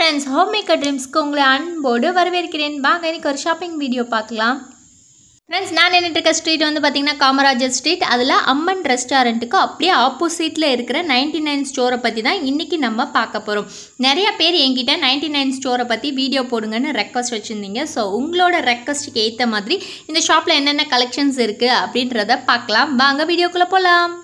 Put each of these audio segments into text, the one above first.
friends home maker ட்ரீம்ஸ்க்கு உங்களை அன்போடு வரவேற்கிறேன் வாங்க இன்றைக்கி ஒரு ஷாப்பிங் வீடியோ பார்க்கலாம் ஃப்ரெண்ட்ஸ் நான் நின்றுட்டு ஸ்ட்ரீட் வந்து பார்த்திங்கன்னா காமராஜர் ஸ்ட்ரீட் அதில் அம்மன் ரெஸ்டாரண்ட்டுக்கு அப்படியே ஆப்போசிட்டில் இருக்கிற நைன்டி நைன் ஸ்டோரை பற்றி தான் இன்றைக்கி நம்ம பார்க்க போகிறோம் நிறைய பேர் என்கிட்ட நைன்டி நைன் ஸ்டோரை பற்றி வீடியோ போடுங்கன்னு ரெக்வஸ்ட் வச்சுருந்தீங்க ஸோ உங்களோட ரெக்வஸ்ட்டுக்கு ஏற்ற மாதிரி இந்த ஷாப்பில் என்னென்ன கலெக்ஷன்ஸ் இருக்குது அப்படின்றத பார்க்கலாம் வாங்க வீடியோக்குள்ளே போகலாம்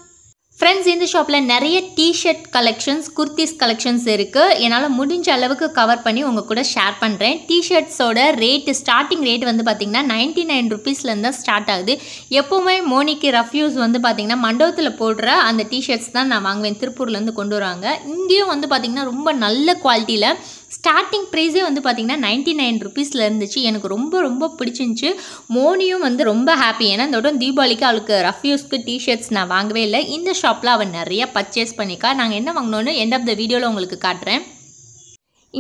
ஃப்ரெண்ட்ஸ் இந்த ஷாப்பில் நிறைய டிஷர்ட் கலெக்ஷன்ஸ் குர்த்திஸ் கலெக்ஷன்ஸ் இருக்குது என்னால் முடிஞ்ச அளவுக்கு கவர் பண்ணி உங்கள் கூட ஷேர் பண்ணுறேன் டிஷர்ட்ஸோட ரேட்டு ஸ்டார்டிங் ரேட் வந்து பார்த்திங்கன்னா நைன்ட்டி நைன் ருபீஸ்லேருந்து தான் ஸ்டார்ட் ஆகுது எப்போவுமே மோனிக்கு ரஃப்யூஸ் வந்து பார்த்திங்கன்னா மண்டபத்தில் போடுற அந்த டிஷர்ட்ஸ் தான் நான் வாங்குவேன் திருப்பூர்லேருந்து கொண்டு வராங்க இங்கேயும் வந்து பார்த்திங்கன்னா ரொம்ப நல்ல குவாலிட்டியில் ஸ்டார்டிங் ப்ரைஸே வந்து பார்த்திங்கன்னா நைன்ட்டி நைன் ருபீஸில் இருந்துச்சு எனக்கு ரொம்ப ரொம்ப பிடிச்சிருந்துச்சு மோனியும் வந்து ரொம்ப ஹாப்பி ஏன்னா இந்த வட்டம் தீபாவளிக்கு அவளுக்கு ரஃப்யூஸ்க்கு டிஷர்ட்ஸ் நான் வாங்கவே இல்லை இந்த ஷாப்பில் அவன் நிறையா பர்ச்சேஸ் பண்ணிக்கா நாங்கள் என்ன வாங்கினோன்னு எண்ட் ஆஃப் த வீடியோவில் உங்களுக்கு காட்டுறேன்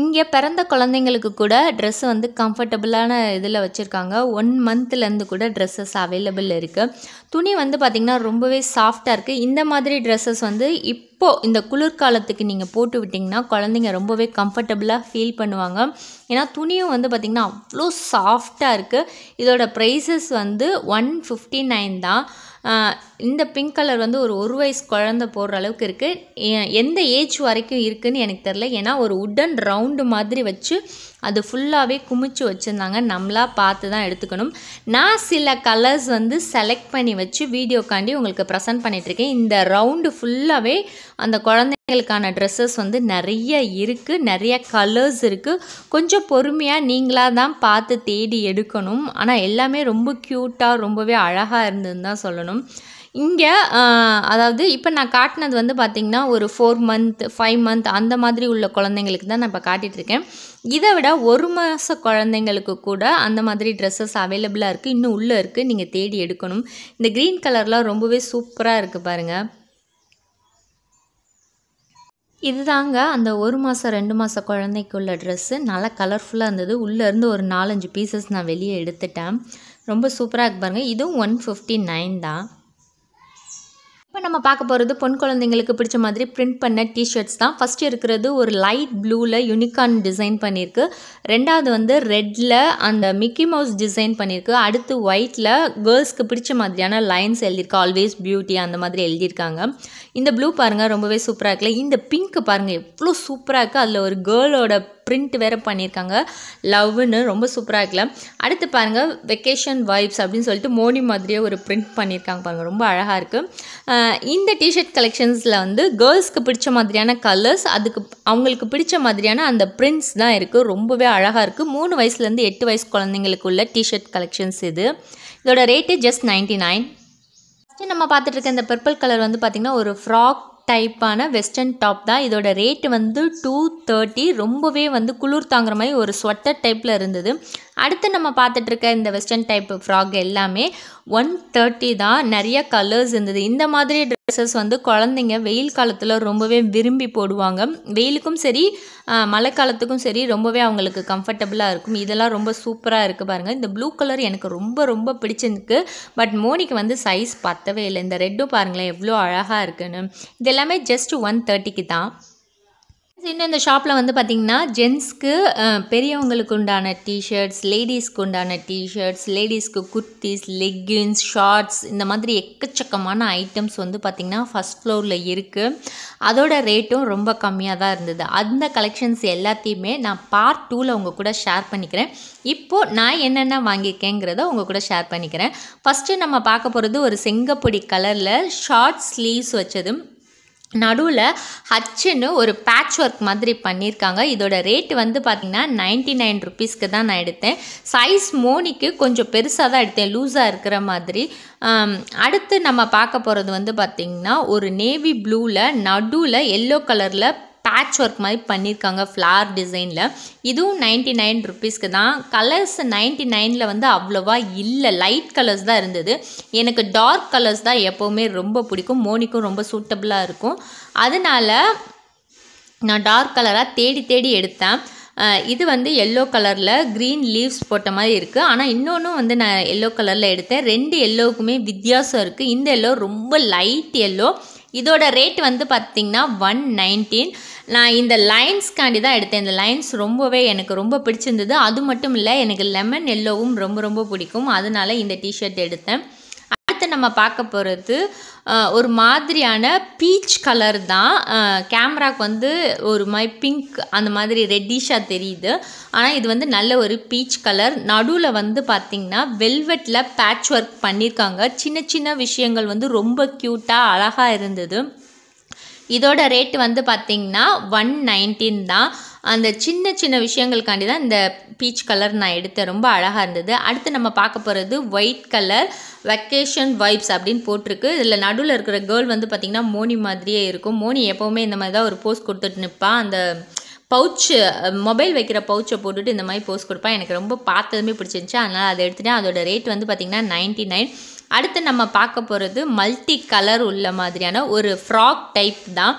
இங்கே பிறந்த குழந்தைங்களுக்கு கூட ட்ரெஸ் வந்து கம்ஃபர்டபுளான இதில் வச்சுருக்காங்க ஒன் மந்த்லேருந்து கூட ட்ரெஸ்ஸஸ் அவைலபிள் இருக்குது துணி வந்து பார்த்திங்கன்னா ரொம்பவே சாஃப்டாக இருக்குது இந்த மாதிரி ட்ரெஸ்ஸஸ் வந்து இப்போது இந்த குளிர்காலத்துக்கு நீங்கள் போட்டு விட்டிங்கன்னா குழந்தைங்க ரொம்பவே கம்ஃபர்டபுளாக ஃபீல் பண்ணுவாங்க ஏன்னா துணியும் வந்து பார்த்திங்கன்னா அவ்வளோ சாஃப்டாக இருக்குது இதோட ப்ரைஸஸ் வந்து ஒன் ஃபிஃப்டி நைன் தான் இந்த பிங்க் கலர் வந்து ஒரு ஒரு வயசு குழந்த போடுற அளவுக்கு இருக்குது எந்த ஏஜ் வரைக்கும் இருக்குதுன்னு எனக்கு தெரில ஏன்னா ஒரு உட்டன் ரவுண்டு மாதிரி வச்சு அது ஃபுல்லாகவே குமிச்சு வச்சுருந்தாங்க நம்மளாக பார்த்து தான் எடுத்துக்கணும் நான் சில கலர்ஸ் வந்து செலக்ட் பண்ணி வச்சு வீடியோக்காண்டி உங்களுக்கு ப்ரெசென்ட் பண்ணிகிட்ருக்கேன் இந்த ரவுண்டு ஃபுல்லாகவே அந்த குழந்தைங்களுக்கான ட்ரெஸ்ஸஸ் வந்து நிறைய இருக்குது நிறைய கலர்ஸ் இருக்குது கொஞ்சம் பொறுமையாக நீங்களாக தான் பார்த்து தேடி எடுக்கணும் ஆனால் எல்லாமே ரொம்ப க்யூட்டாக ரொம்பவே அழகாக இருந்ததுன்னு தான் சொல்லணும் இங்கே அதாவது இப்போ நான் காட்டினது வந்து பார்த்திங்கன்னா ஒரு ஃபோர் மந்த் ஃபைவ் மந்த் அந்த மாதிரி உள்ள குழந்தைங்களுக்கு தான் நான் இப்போ காட்டிகிட்ருக்கேன் இதை விட ஒரு மாத குழந்தைங்களுக்கு கூட அந்த மாதிரி ட்ரெஸ்ஸஸ் அவைலபிளாக இருக்குது இன்னும் உள்ளே இருக்குது நீங்கள் தேடி எடுக்கணும் இந்த க்ரீன் கலர்லாம் ரொம்பவே சூப்பராக இருக்குது பாருங்கள் இது தாங்க அந்த ஒரு மாதம் ரெண்டு மாதம் குழந்தைக்குள்ள ட்ரெஸ்ஸு நல்லா கலர்ஃபுல்லாக இருந்தது உள்ளேருந்து ஒரு நாலஞ்சு பீசஸ் நான் வெளியே எடுத்துட்டேன் ரொம்ப சூப்பராக இருக்கு பாருங்கள் இதுவும் ஒன் ஃபிஃப்டி நைன் தான் நம்ம பார்க்க போகிறது பொன் குழந்தைங்களுக்கு பிடிச்ச மாதிரி பிரிண்ட் பண்ண டிஷர்ட்ஸ் தான் ஃபஸ்ட் இருக்கிறது ஒரு லைட் ப்ளூவில் யூனிகான் டிசைன் பண்ணியிருக்கு ரெண்டாவது வந்து ரெட்டில் அந்த மிக்கி மவுஸ் டிசைன் பண்ணியிருக்கு அடுத்து ஒயிட்டில் கேர்ள்ஸ்க்கு பிடிச்ச மாதிரியான லைன்ஸ் எழுதியிருக்கு ஆல்வேஸ் பியூட்டி அந்த மாதிரி எழுதியிருக்காங்க இந்த ப்ளூ பாருங்கள் ரொம்பவே சூப்பராக இருக்குல்ல இந்த பிங்க் பாருங்கள் எவ்வளோ சூப்பராக இருக்குது அதில் ஒரு கேர்ளோட பிரிண்ட் வேறு பண்ணியிருக்காங்க லவ்னு ரொம்ப சூப்பராக இருக்கல அடுத்து பாருங்கள் வெக்கேஷன் வைப்ஸ் அப்படின்னு சொல்லிட்டு மோனி மாதிரியே ஒரு பிரிண்ட் பண்ணியிருக்காங்க பாருங்கள் ரொம்ப அழகாக இருக்குது இந்த டிஷர்ட் கலெக்ஷன்ஸில் வந்து கேர்ள்ஸ்க்கு பிடிச்ச மாதிரியான கலர்ஸ் அதுக்கு அவங்களுக்கு பிடிச்ச மாதிரியான அந்த பிரிண்ட்ஸ் தான் இருக்குது ரொம்பவே அழகாக இருக்குது மூணு வயசுலேருந்து எட்டு வயசு குழந்தைங்களுக்கு உள்ள டிஷர்ட் கலெக்ஷன்ஸ் இது இதோட rate just ninety nine first நம்ம பார்த்துட்டு இருக்க இந்த பர்பிள் கலர் வந்து பார்த்திங்கன்னா ஒரு ஃப்ராக் டைப்பான வெஸ்டர்ன் டாப் தான் இதோட ரேட்டு வந்து டூ தேர்ட்டி ரொம்பவே வந்து குளிர் தாங்குற மாதிரி ஒரு ஸ்வெட்டர் டைப்பில் இருந்தது அடுத்து நம்ம பார்த்துட்ருக்க இந்த வெஸ்டர்ன் டைப் ஃப்ராக் எல்லாமே ஒன் தேர்ட்டி தான் நிறைய கலர்ஸ் இருந்தது இந்த மாதிரி ட்ரெஸ்ஸஸ் வந்து குழந்தைங்க வெயில் காலத்தில் ரொம்பவே விரும்பி போடுவாங்க வெயிலுக்கும் சரி மழை காலத்துக்கும் சரி ரொம்பவே அவங்களுக்கு கம்ஃபர்டபுளாக இருக்கும் இதெல்லாம் ரொம்ப சூப்பராக இருக்குது பாருங்கள் இந்த ப்ளூ கலர் எனக்கு ரொம்ப ரொம்ப பிடிச்சிருக்கு பட் மோனிக்கு வந்து சைஸ் பத்தவே இல்லை இந்த ரெட்டும் பாருங்களேன் எவ்வளோ அழகாக இருக்குன்னு இது எல்லாமே ஜஸ்ட் ஒன் தேர்ட்டிக்கு தான் இன்னும் இந்த ஷாப்பில் வந்து பார்த்திங்கன்னா ஜென்ஸ்க்கு பெரியவங்களுக்கு உண்டான டிஷர்ட்ஸ் லேடிஸ்க்கு உண்டான டிஷர்ட்ஸ் லேடிஸ்க்கு குர்த்திஸ் லெக்கின்ஸ் ஷார்ட்ஸ் இந்த மாதிரி எக்கச்சக்கமான ஐட்டம்ஸ் வந்து பார்த்திங்கன்னா ஃபஸ்ட் ஃப்ளோரில் இருக்குது அதோட ரேட்டும் ரொம்ப கம்மியாக தான் இருந்தது அந்த கலெக்ஷன்ஸ் எல்லாத்தையுமே நான் பார்ட் டூவில் உங்கள் கூட ஷேர் பண்ணிக்கிறேன் இப்போது நான் என்னென்ன வாங்கியிருக்கேங்கிறத உங்கள் கூட ஷேர் பண்ணிக்கிறேன் ஃபஸ்ட்டு நம்ம பார்க்க போகிறது ஒரு செங்கப்பொடி கலரில் ஷார்ட் ஸ்லீவ்ஸ் வச்சதும் நடுவில் ஹச்சுன்னு ஒரு பேட்ச் ஒர்க் மாதிரி பண்ணியிருக்காங்க இதோட ரேட் வந்து பார்த்திங்கன்னா நைன்ட்டி நைன் ருப்பீஸ்க்கு தான் நான் எடுத்தேன் சைஸ் மோனிக்கு கொஞ்சம் பெருசாக தான் எடுத்தேன் லூஸாக இருக்கிற மாதிரி அடுத்து நம்ம பார்க்க போகிறது வந்து பார்த்திங்கன்னா ஒரு நேவி ப்ளூவில் நடுவில் எல்லோ கலரில் பேட்ச் ஒர்க் மாதிரி பண்ணியிருக்காங்க ஃப்ளார் டிசைனில் இதுவும் நைன்ட்டி நைன் ருப்பீஸ்க்கு தான் கலர்ஸ் நைன்ட்டி நைனில் வந்து அவ்வளோவா இல்லை லைட் கலர்ஸ் தான் இருந்தது எனக்கு டார்க் கலர்ஸ் தான் எப்போவுமே ரொம்ப பிடிக்கும் மோனிக்கும் ரொம்ப சூட்டபுளாக இருக்கும் அதனால் நான் டார்க் கலராக தேடி தேடி எடுத்தேன் இது வந்து எல்லோ கலரில் க்ரீன் லீவ்ஸ் போட்ட மாதிரி இருக்குது ஆனால் இன்னொன்று வந்து நான் எல்லோ கலரில் எடுத்தேன் ரெண்டு எல்லோவுக்குமே வித்தியாசம் இருக்குது இந்த எல்லோ ரொம்ப லைட் எல்லோ இதோட ரேட் வந்து பார்த்திங்கன்னா ஒன் நைன்டீன் நான் இந்த லைன்ஸ்க்காண்டி தான் எடுத்தேன் இந்த லைன்ஸ் ரொம்பவே எனக்கு ரொம்ப பிடிச்சிருந்தது அது மட்டும் இல்லை எனக்கு லெமன் எல்லோவும் ரொம்ப ரொம்ப பிடிக்கும் அதனால இந்த டிஷர்ட் எடுத்தேன் அடுத்து நம்ம பார்க்க போகிறது ஒரு மாதிரியான பீச் கலர் தான் கேமராக்கு வந்து ஒரு மாதிரி பிங்க் அந்த மாதிரி ரெட்டிஷாக தெரியுது ஆனால் இது வந்து நல்ல ஒரு பீச் கலர் நடுவில் வந்து பார்த்திங்கன்னா வெல்வெட்டில் பேட்ச் ஒர்க் பண்ணியிருக்காங்க சின்ன சின்ன விஷயங்கள் வந்து ரொம்ப க்யூட்டாக அழகாக இருந்தது இதோட ரேட்டு வந்து பார்த்திங்கன்னா ஒன் நைன்டீன் தான் அந்த சின்ன சின்ன விஷயங்களுக்காண்டி தான் இந்த பீச் கலர் நான் எடுத்தேன் ரொம்ப அழகாக இருந்தது அடுத்து நம்ம பார்க்க போகிறது ஒயிட் கலர் வெக்கேஷன் வைப்ஸ் அப்படின்னு போட்டிருக்கு இதில் நடுவில் இருக்கிற கேர்ள் வந்து பார்த்திங்கன்னா மோனி மாதிரியே இருக்கும் மோனி எப்போவுமே இந்த மாதிரி தான் ஒரு போஸ்ட் கொடுத்துட்டு நிற்பாள் அந்த பவுச்சு மொபைல் வைக்கிற பவுச்சை போட்டுட்டு இந்த மாதிரி போஸ்ட் கொடுப்பா எனக்கு ரொம்ப பார்த்ததுமே பிடிச்சிருந்துச்சு அதனால் அதை எடுத்துகிட்டேன் அதோட ரேட் வந்து பார்த்திங்கன்னா நைன்ட்டி நைன் அடுத்து நம்ம பார்க்க போகிறது மல்டி கலர் உள்ள மாதிரியான ஒரு ஃப்ராக் டைப் தான்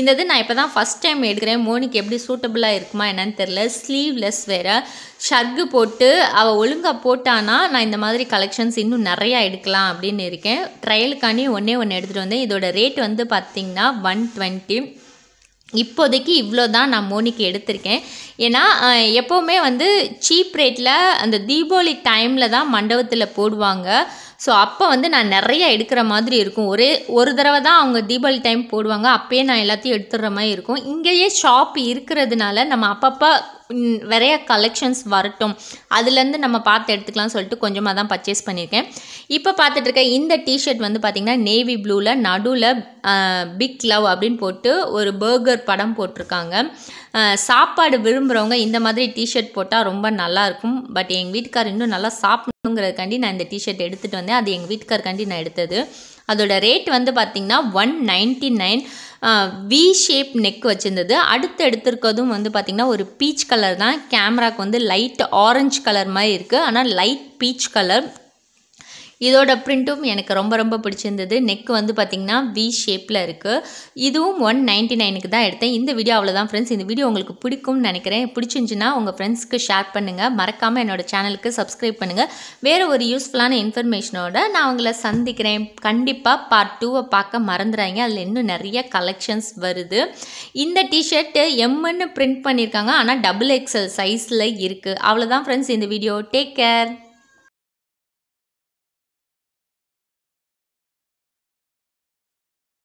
இந்த இது நான் இப்போ தான் ஃபஸ்ட் டைம் எடுக்கிறேன் மோனிக்கு எப்படி சூட்டபுளாக இருக்குமா என்னன்னு தெரில ஸ்லீவ்லெஸ் வேறு ஷர்கு போட்டு அவள் ஒழுங்காக போட்டானா நான் இந்த மாதிரி கலெக்ஷன்ஸ் இன்னும் நிறையா எடுக்கலாம் அப்படின்னு இருக்கேன் ட்ரையலுக்காண்டி ஒன்றே ஒன்று எடுத்துகிட்டு வந்தேன் இதோட ரேட் வந்து பார்த்திங்கன்னா ஒன் டுவெண்ட்டி இப்போதைக்கு இவ்வளோ தான் நான் மோனிக்கு எடுத்திருக்கேன் ஏன்னா எப்போவுமே வந்து சீப் ரேட்டில் அந்த தீபாவளி டைமில் தான் மண்டபத்தில் போடுவாங்க ஸோ அப்போ வந்து நான் நிறையா எடுக்கிற மாதிரி இருக்கும் ஒரே ஒரு தடவை தான் அவங்க தீபாவளி டைம் போடுவாங்க அப்போயே நான் எல்லாத்தையும் எடுத்துடுற மாதிரி இருக்கும் இங்கேயே ஷாப் இருக்கிறதுனால நம்ம அப்பப்போ நிறைய கலெக்ஷன்ஸ் வரட்டும் அதுலேருந்து நம்ம பார்த்து எடுத்துக்கலாம் சொல்லிட்டு கொஞ்சமாக தான் பர்ச்சேஸ் பண்ணியிருக்கேன் இப்போ பார்த்துட்டு இருக்க இந்த டிஷர்ட் வந்து பார்த்திங்கன்னா நேவி ப்ளூவில் நடுவில் பிக் லவ் அப்படின்னு போட்டு ஒரு பர்கர் படம் போட்டிருக்காங்க சாப்பாடு விரும்புகிறவங்க இந்த மாதிரி டிஷர்ட் போட்டால் ரொம்ப நல்லாயிருக்கும் பட் எங்கள் வீட்டுக்கார் இன்னும் நல்லா சாப்பிடணுங்கிறதுக்காண்டி நான் இந்த டிஷர்ட் எடுத்துகிட்டு வந்தேன் அது எங்கள் வீட்டுக்காரக்காண்டி நான் எடுத்தது அதோட ரேட் வந்து பார்த்திங்கன்னா one ninety nine V shape neck வச்சுருந்தது அடுத்து எடுத்திருக்கிறதும் வந்து பார்த்திங்கன்னா ஒரு பீச் கலர் தான் கேமராக்கு வந்து லைட் ஆரஞ்சு கலர் மாதிரி இருக்குது ஆனால் லைட் பீச் கலர் இதோட பிரிண்ட்டும் எனக்கு ரொம்ப ரொம்ப பிடிச்சிருந்தது நெக் வந்து பார்த்திங்கன்னா வி ஷேப்பில் இருக்குது இதுவும் ஒன் நைன்ட்டி நைனுக்கு தான் எடுத்தேன் இந்த வீடியோ அவ்வளோதான் ஃப்ரெண்ட்ஸ் இந்த வீடியோ உங்களுக்கு பிடிக்கும்னு நினைக்கிறேன் பிடிச்சிருந்துச்சுன்னா உங்கள் ஃப்ரெண்ட்ஸ்க்கு ஷேர் பண்ணுங்கள் மறக்காமல் என்னோடய சேனலுக்கு சப்ஸ்கிரைப் பண்ணுங்கள் வேறு ஒரு யூஸ்ஃபுல்லான இன்ஃபர்மேஷனோட நான் உங்களை சந்திக்கிறேன் கண்டிப்பாக பார்ட் டூவை பார்க்க மறந்துடுறாங்க அதில் இன்னும் நிறைய கலெக்ஷன்ஸ் வருது இந்த டிஷர்ட்டு எம்முன்னு பிரிண்ட் பண்ணியிருக்காங்க ஆனால் டபுள் எக்ஸல் சைஸில் இருக்குது அவ்வளோதான் ஃப்ரெண்ட்ஸ் இந்த வீடியோ டேக் கேர்